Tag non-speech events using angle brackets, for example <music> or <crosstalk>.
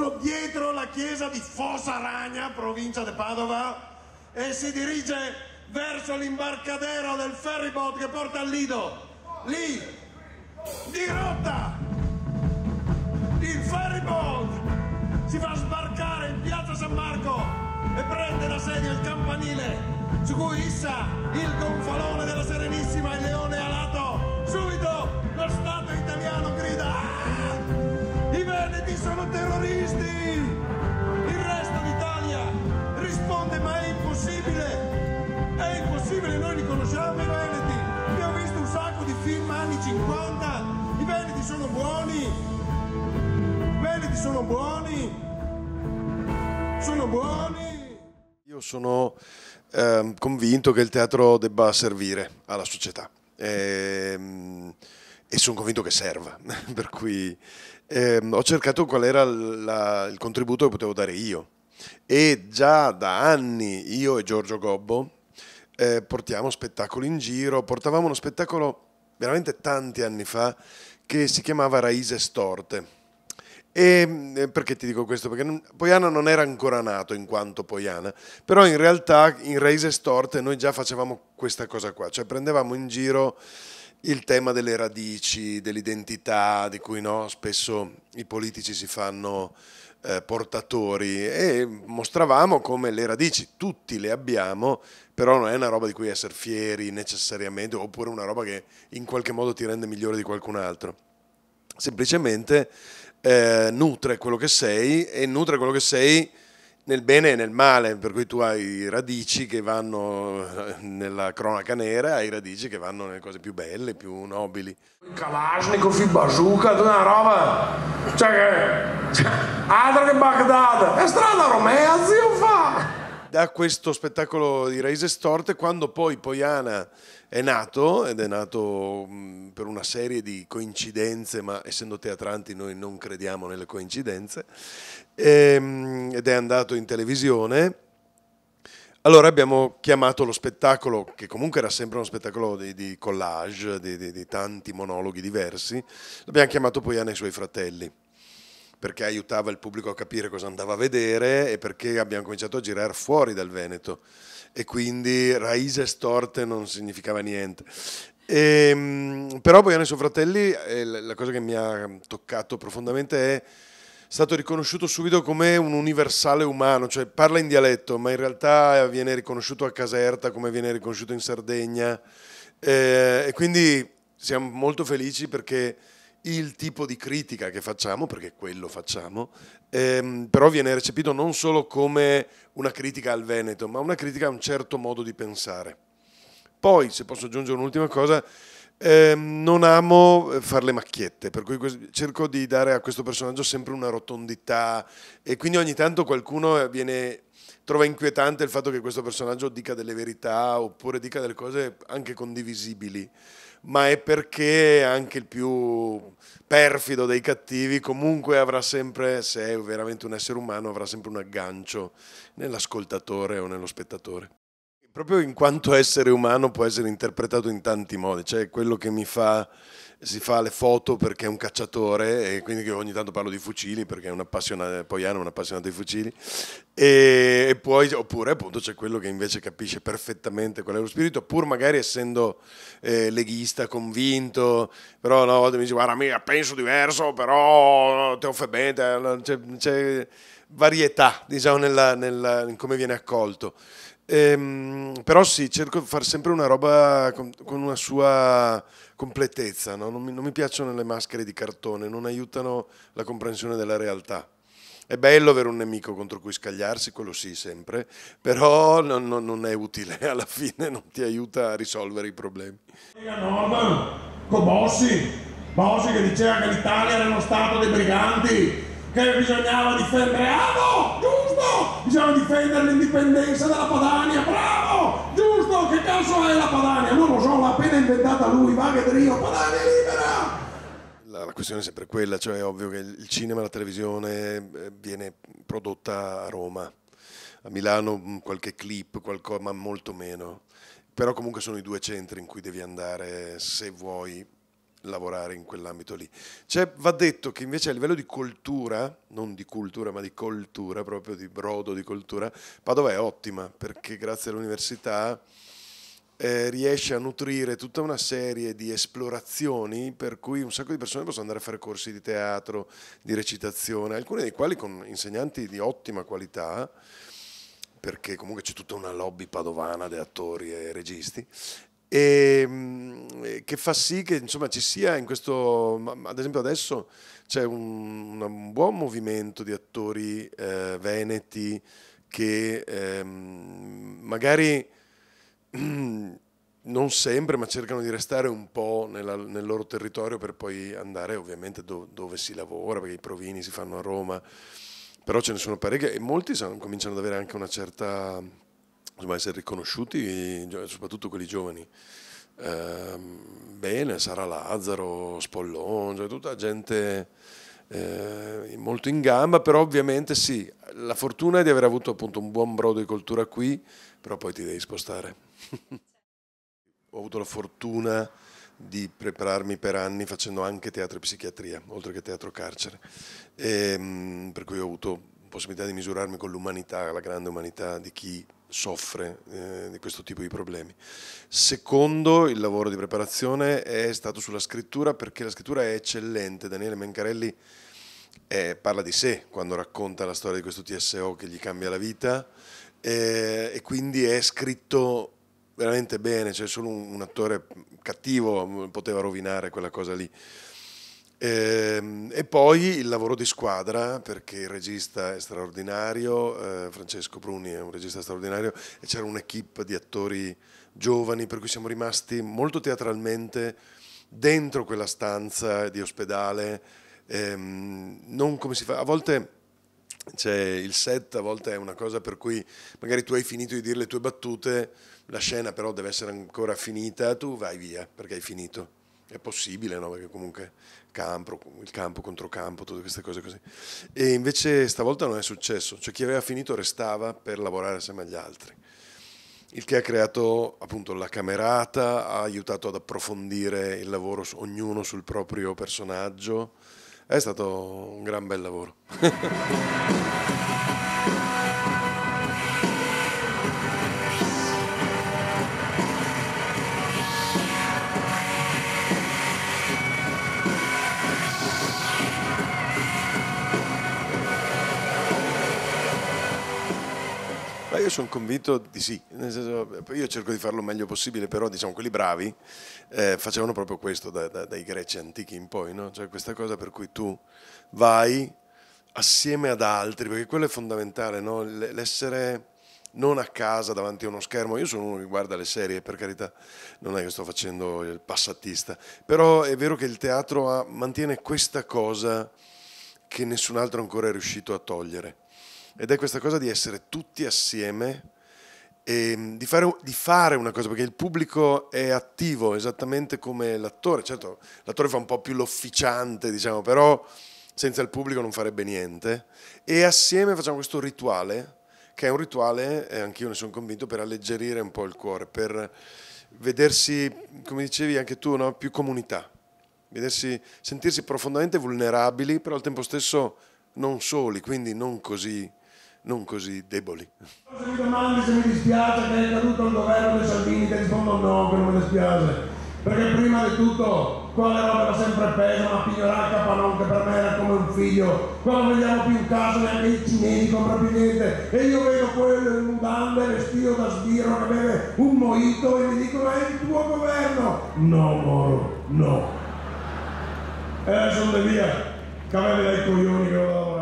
chiuso dietro la chiesa di Fossa Ragna, provincia di Padova, e si dirige verso l'imbarcadero del ferryboat che porta al Lido. Lì, di rotta, il ferryboat si fa sbarcare in piazza San Marco e prende da sedia il campanile su cui issa il gonfalone della Serenissima, il leone alato. Subito! colleghi sono terroristi! Il resto d'Italia risponde ma è impossibile! È impossibile, noi li conosciamo i Veneti! Abbiamo visto un sacco di film anni 50, i Veneti sono buoni! I Veneti sono buoni! Sono buoni! Io sono eh, convinto che il teatro debba servire alla società. Eh, e sono convinto che serva, <laughs> per cui eh, ho cercato qual era la, il contributo che potevo dare io. E già da anni io e Giorgio Gobbo eh, portiamo spettacoli in giro. Portavamo uno spettacolo veramente tanti anni fa che si chiamava Raise Storte. E eh, perché ti dico questo? Perché Poiana non era ancora nato in quanto Poiana, però in realtà in Raise Storte noi già facevamo questa cosa qua, cioè prendevamo in giro il tema delle radici, dell'identità, di cui no, spesso i politici si fanno eh, portatori e mostravamo come le radici, tutti le abbiamo, però non è una roba di cui essere fieri necessariamente, oppure una roba che in qualche modo ti rende migliore di qualcun altro. Semplicemente eh, nutre quello che sei e nutre quello che sei nel bene e nel male, per cui tu hai radici che vanno eh, nella cronaca nera, hai radici che vanno nelle cose più belle, più nobili. Il Kalashnikov, bazooka, tutta una roba, cioè che, cioè, altro che Baghdad, è strada Romea, zio fa! da questo spettacolo di Raise Storte quando poi Poiana è nato ed è nato mm, per una serie di coincidenze ma essendo teatranti noi non crediamo nelle coincidenze ehm, ed è andato in televisione allora abbiamo chiamato lo spettacolo, che comunque era sempre uno spettacolo di, di collage, di, di, di tanti monologhi diversi, l'abbiamo chiamato Poiana e i suoi fratelli perché aiutava il pubblico a capire cosa andava a vedere e perché abbiamo cominciato a girare fuori dal Veneto e quindi Raise storte non significava niente. E, ehm, però Boiano e suoi fratelli, eh, la cosa che mi ha toccato profondamente è stato riconosciuto subito come un universale umano, cioè parla in dialetto, ma in realtà viene riconosciuto a Caserta come viene riconosciuto in Sardegna. Eh, e quindi siamo molto felici perché il tipo di critica che facciamo, perché quello facciamo, ehm, però viene recepito non solo come una critica al Veneto, ma una critica a un certo modo di pensare. Poi, se posso aggiungere un'ultima cosa, ehm, non amo eh, fare le macchiette, per cui cerco di dare a questo personaggio sempre una rotondità e quindi ogni tanto qualcuno eh, viene trova inquietante il fatto che questo personaggio dica delle verità oppure dica delle cose anche condivisibili ma è perché anche il più perfido dei cattivi comunque avrà sempre, se è veramente un essere umano, avrà sempre un aggancio nell'ascoltatore o nello spettatore. Proprio in quanto essere umano può essere interpretato in tanti modi, cioè quello che mi fa si fa le foto perché è un cacciatore e quindi ogni tanto parlo di fucili perché è un appassionato, poi è un appassionato di fucili e, e poi oppure appunto c'è quello che invece capisce perfettamente qual è lo spirito pur magari essendo eh, leghista convinto però no, a volte mi dice guarda mia penso diverso però te offre bene c'è, varietà diciamo nella, nella, in come viene accolto Ehm, però sì, cerco di fare sempre una roba con, con una sua completezza, no? non, mi, non mi piacciono le maschere di cartone, non aiutano la comprensione della realtà. È bello avere un nemico contro cui scagliarsi, quello sì, sempre, però non, non, non, è utile <laughs> alla fine, non ti aiuta a risolvere i problemi. Norman, con Bossi, Bossi che diceva che l'Italia era uno stato dei briganti, che bisognava difendere. Ah no! bisogna difendere l'indipendenza della Padania, bravo, giusto, che cazzo è la Padania? Non lo so, l'ha appena inventata lui, va che Dio, Padania libera! la, questione è sempre quella, cioè è ovvio che il cinema e la televisione eh, viene prodotta a Roma, a Milano mm, qualche clip, qualcosa, ma molto meno. Però comunque sono i due centri in cui devi andare se vuoi lavorare in quell'ambito lì. Cioè, va detto che invece a livello di cultura, non di cultura ma di coltura, proprio di brodo di cultura, Padova è ottima perché grazie all'università eh, riesce a nutrire tutta una serie di esplorazioni per cui un sacco di persone possono andare a fare corsi di teatro, di recitazione, alcuni dei quali con insegnanti di ottima qualità perché comunque c'è tutta una lobby padovana di attori e registi e ehm, che fa sì che insomma ci sia in questo, ad esempio adesso c'è un, un buon movimento di attori eh, veneti che ehm, magari <clears throat> non sempre, ma cercano di restare un po' nella, nel loro territorio per poi andare ovviamente do, dove si lavora, perché i provini si fanno a Roma, però ce ne sono parecchie e molti sono, cominciano ad avere anche una certa insomma, essere riconosciuti, soprattutto quelli giovani. Eh, bene, Sara Lazzaro, Spollon, cioè tutta gente eh, molto in gamba, però ovviamente sì, la fortuna è di aver avuto appunto un buon brodo di cultura qui, però poi ti devi spostare. <laughs> Ho avuto la fortuna di prepararmi per anni facendo anche teatro e psichiatria, oltre che teatro carcere, e, ehm, per cui ho avuto possibilità di misurarmi con l'umanità, la grande umanità di chi soffre eh, di questo tipo di problemi. Secondo, il lavoro di preparazione è stato sulla scrittura perché la scrittura è eccellente. Daniele Mencarelli eh, parla di sé quando racconta la storia di questo TSO che gli cambia la vita eh, e quindi è scritto veramente bene, cioè solo un, un attore cattivo poteva rovinare quella cosa lì. Ehm, e poi il lavoro di squadra, perché il regista è straordinario, eh, Francesco Bruni è un regista straordinario e c'era un'equipe di attori giovani per cui siamo rimasti molto teatralmente dentro quella stanza di ospedale. Ehm, non come si fa, a volte c'è il set, a volte è una cosa per cui magari tu hai finito di dire le tue battute, la scena però deve essere ancora finita, tu vai via perché hai finito è possibile, no? perché comunque campo, il campo contro campo, tutte queste cose così. E invece stavolta non è successo, cioè chi aveva finito restava per lavorare assieme agli altri, il che ha creato appunto la camerata, ha aiutato ad approfondire il lavoro su, ognuno sul proprio personaggio, è stato un gran bel lavoro. <laughs> sono convinto di sì, senso, io cerco di farlo il meglio possibile, però diciamo quelli bravi eh, facevano proprio questo da, da, dai greci antichi in poi, no? cioè questa cosa per cui tu vai assieme ad altri, perché quello è fondamentale, no? l'essere non a casa davanti a uno schermo, io sono uno che guarda le serie, per carità, non è che sto facendo il passatista, però è vero che il teatro ha, mantiene questa cosa che nessun altro ancora è riuscito a togliere ed è questa cosa di essere tutti assieme e di fare, di fare, una cosa, perché il pubblico è attivo esattamente come l'attore, certo l'attore fa un po' più l'officiante, diciamo, però senza il pubblico non farebbe niente e assieme facciamo questo rituale che è un rituale, e anch'io ne sono convinto, per alleggerire un po' il cuore, per vedersi, come dicevi anche tu, no? più comunità, vedersi, sentirsi profondamente vulnerabili, però al tempo stesso non soli, quindi non così non così deboli. Se mi domandi se mi dispiace che è caduto il governo dei Salvini, ti rispondo no, che non mi dispiace. Perché prima di tutto quella roba era sempre pesa, ma pignorare Capanon che per me era come un figlio. Qua non vediamo più in casa neanche i cinesi compra più niente. E io vedo quello in mutande, vestito da sbirro che beve un moito e mi dicono è il tuo governo. No Moro, no. E adesso andai via, che avevi dai coglioni che lo